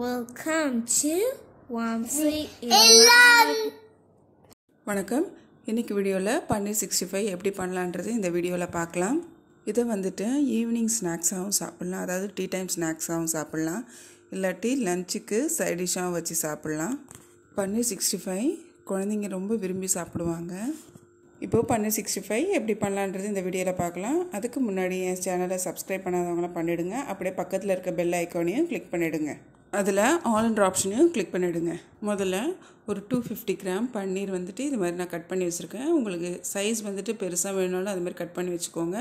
welcome to வணக்கம் இன்றைக்கி வீடியோவில் பன்னீர் சிக்ஸ்டி ஃபைவ் எப்படி பண்ணலான்றது இந்த வீடியோவில் பார்க்கலாம் இதை வந்துட்டு ஈவினிங் ஸ்நாக்ஸாகவும் சாப்பிட்லாம் அதாவது டீ டைம் ஸ்நாக்ஸாகவும் சாப்பிட்லாம் இல்லாட்டி லஞ்சுக்கு சைடிஷாகவும் வச்சு சாப்பிட்லாம் பன்னீர் சிக்ஸ்டி ஃபைவ் குழந்தைங்க ரொம்ப விரும்பி சாப்பிடுவாங்க இப்போது பன்னீர் சிக்ஸ்டி ஃபைவ் எப்படி பண்ணலான்றது இந்த வீடியோவில் பார்க்கலாம் அதுக்கு முன்னாடி என் சேனலை சப்ஸ்கிரைப் பண்ணாதவங்களாம் பண்ணிவிடுங்க அப்படியே பக்கத்தில் இருக்க பெல் ஐக்கானையும் கிளிக் பண்ணிவிடுங்க அதில் ஆல்ன்ற ஆப்ஷனையும் கிளிக் பண்ணிவிடுங்க முதல்ல ஒரு டூ ஃபிஃப்டி கிராம் பன்னீர் வந்துட்டு இது மாதிரி நான் கட் பண்ணி வச்சுருக்கேன் உங்களுக்கு சைஸ் வந்துட்டு பெருசாக வேணும்னாலும் அது மாதிரி கட் பண்ணி வச்சுக்கோங்க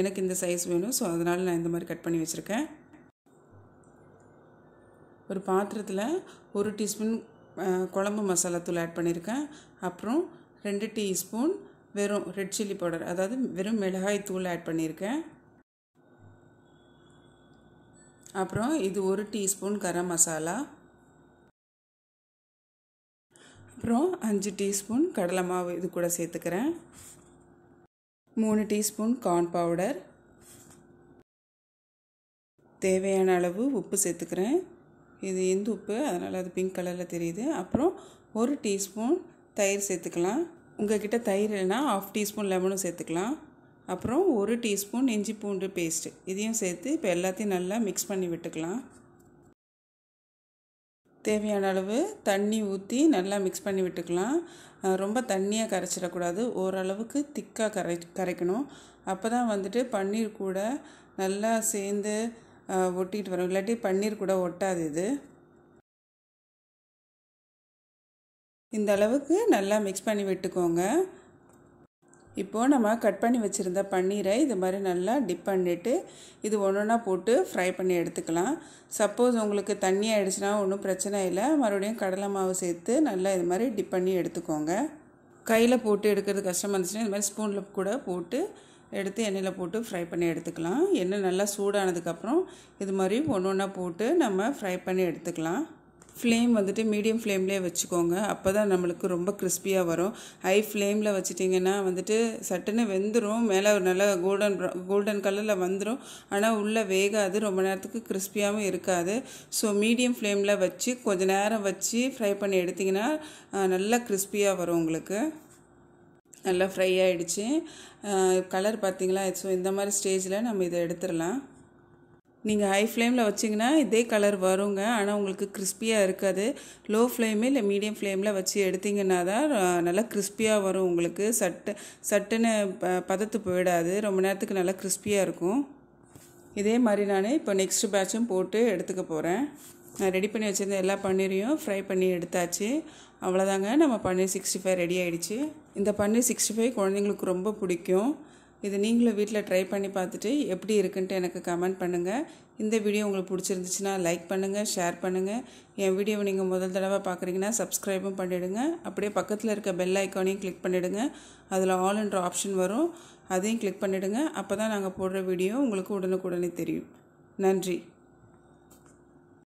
எனக்கு இந்த சைஸ் வேணும் ஸோ அதனால் நான் இந்த மாதிரி கட் பண்ணி வச்சுருக்கேன் ஒரு பாத்திரத்தில் ஒரு டீஸ்பூன் குழம்பு மசாலா தூள் ஆட் பண்ணியிருக்கேன் அப்புறம் ரெண்டு டீஸ்பூன் வெறும் ரெட் சில்லி பவுடர் அதாவது வெறும் மிளகாய் தூள் ஆட் பண்ணியிருக்கேன் அப்புறம் இது ஒரு டீஸ்பூன் கரம் மசாலா அப்புறம் அஞ்சு டீஸ்பூன் கடலை மாவு இது கூட சேர்த்துக்கிறேன் மூணு டீஸ்பூன் கார்ன் பவுடர் தேவையான அளவு உப்பு சேர்த்துக்கிறேன் இது இந்து உப்பு அதனால் அது பிங்க் கலரில் தெரியுது அப்புறம் ஒரு டீஸ்பூன் தயிர் சேர்த்துக்கலாம் உங்கள் கிட்டே தயிர் இல்லைன்னா ஆஃப் டீஸ்பூன் லெமனும் சேர்த்துக்கலாம் அப்புறம் ஒரு டீஸ்பூன் இஞ்சி பூண்டு பேஸ்ட்டு இதையும் சேர்த்து இப்போ எல்லாத்தையும் நல்லா மிக்ஸ் பண்ணி விட்டுக்கலாம் தேவையான அளவு தண்ணி ஊற்றி நல்லா மிக்ஸ் பண்ணி விட்டுக்கலாம் ரொம்ப தண்ணியாக கரைச்சிடக்கூடாது ஓரளவுக்கு திக்காக கரை கரைக்கணும் அப்போ தான் வந்துட்டு பன்னீர் கூட நல்லா சேர்ந்து ஒட்டிகிட்டு வரும் இல்லாட்டி பன்னீர் கூட ஒட்டாது இது இந்த அளவுக்கு நல்லா மிக்ஸ் பண்ணி விட்டுக்கோங்க இப்போது நம்ம கட் பண்ணி வச்சுருந்த பன்னீரை இது மாதிரி நல்லா டிப் பண்ணிவிட்டு இது ஒன்று ஒன்றா போட்டு ஃப்ரை பண்ணி எடுத்துக்கலாம் சப்போஸ் உங்களுக்கு தண்ணி ஆகிடுச்சுன்னா ஒன்றும் பிரச்சனை இல்லை மறுபடியும் கடலை மாவு சேர்த்து நல்லா இது மாதிரி டிப் பண்ணி எடுத்துக்கோங்க கையில் போட்டு எடுக்கிறது கஷ்டமாக இருந்துச்சுன்னா இது மாதிரி ஸ்பூனில் கூட போட்டு எடுத்து எண்ணெயில் போட்டு ஃப்ரை பண்ணி எடுத்துக்கலாம் எண்ணெய் நல்லா சூடானதுக்கப்புறம் இது மாதிரி ஒன்று ஒன்றா போட்டு நம்ம ஃப்ரை பண்ணி எடுத்துக்கலாம் ஃப்ளேம் வந்துட்டு மீடியம் ஃப்ளேம்லேயே வச்சுக்கோங்க அப்போ தான் நம்மளுக்கு ரொம்ப கிறிஸ்பியாக வரும் ஹை ஃப்ளேமில் வச்சுட்டிங்கன்னா வந்துட்டு சட்டுன்னு வெந்துடும் மேலே ஒரு நல்ல கோல்டன் கோல்டன் கலரில் வந்துடும் ஆனால் உள்ளே வேகாது ரொம்ப நேரத்துக்கு கிறிஸ்பியாகவும் இருக்காது ஸோ மீடியம் ஃப்ளேமில் வச்சு கொஞ்சம் நேரம் வச்சு ஃப்ரை பண்ணி எடுத்திங்கன்னா நல்லா கிறிஸ்பியாக வரும் உங்களுக்கு நல்லா ஃப்ரை ஆகிடுச்சு கலர் பார்த்திங்களா ஸோ இந்த மாதிரி ஸ்டேஜில் நம்ம இதை எடுத்துடலாம் நீங்கள் ஹை ஃப்ளேமில் வச்சிங்கன்னா இதே கலர் வருங்க ஆனால் உங்களுக்கு கிறிஸ்பியாக இருக்காது லோ ஃப்ளேமு இல்லை மீடியம் ஃப்ளேமில் வச்சு எடுத்திங்கன்னா தான் நல்லா கிறிஸ்பியாக வரும் உங்களுக்கு சட்டு சட்டுன்னு ப பதத்து போயிடாது ரொம்ப நேரத்துக்கு நல்லா கிறிஸ்பியாக இருக்கும் இதே மாதிரி நான் இப்போ நெக்ஸ்ட் பேட்சும் போட்டு எடுத்துக்க போகிறேன் நான் ரெடி பண்ணி வச்சுருந்த எல்லா பன்னீரையும் ஃப்ரை பண்ணி எடுத்தாச்சு அவ்வளோதாங்க நம்ம பன்னீர் சிக்ஸ்டி ஃபைவ் ரெடி ஆகிடுச்சு இந்த பன்னீர் சிக்ஸ்டி ஃபைவ் குழந்தைங்களுக்கு ரொம்ப பிடிக்கும் இது நீங்களும் வீட்டில் ட்ரை பண்ணி பார்த்துட்டு எப்படி இருக்குன்ட்டு எனக்கு கமெண்ட் பண்ணுங்கள் இந்த வீடியோ உங்களுக்கு பிடிச்சிருந்துச்சுன்னா லைக் பண்ணுங்கள் ஷேர் பண்ணுங்கள் என் வீடியோவை நீங்கள் முதல் தடவை பார்க்குறீங்கன்னா சப்ஸ்கிரைபும் பண்ணிவிடுங்க அப்படியே பக்கத்தில் இருக்க பெல் ஐக்கானையும் கிளிக் பண்ணிவிடுங்க அதில் ஆல்ன்ற ஆப்ஷன் வரும் அதையும் கிளிக் பண்ணிவிடுங்க அப்போ தான் நாங்கள் போடுற வீடியோ உங்களுக்கு உடனுக்குடனே தெரியும் நன்றி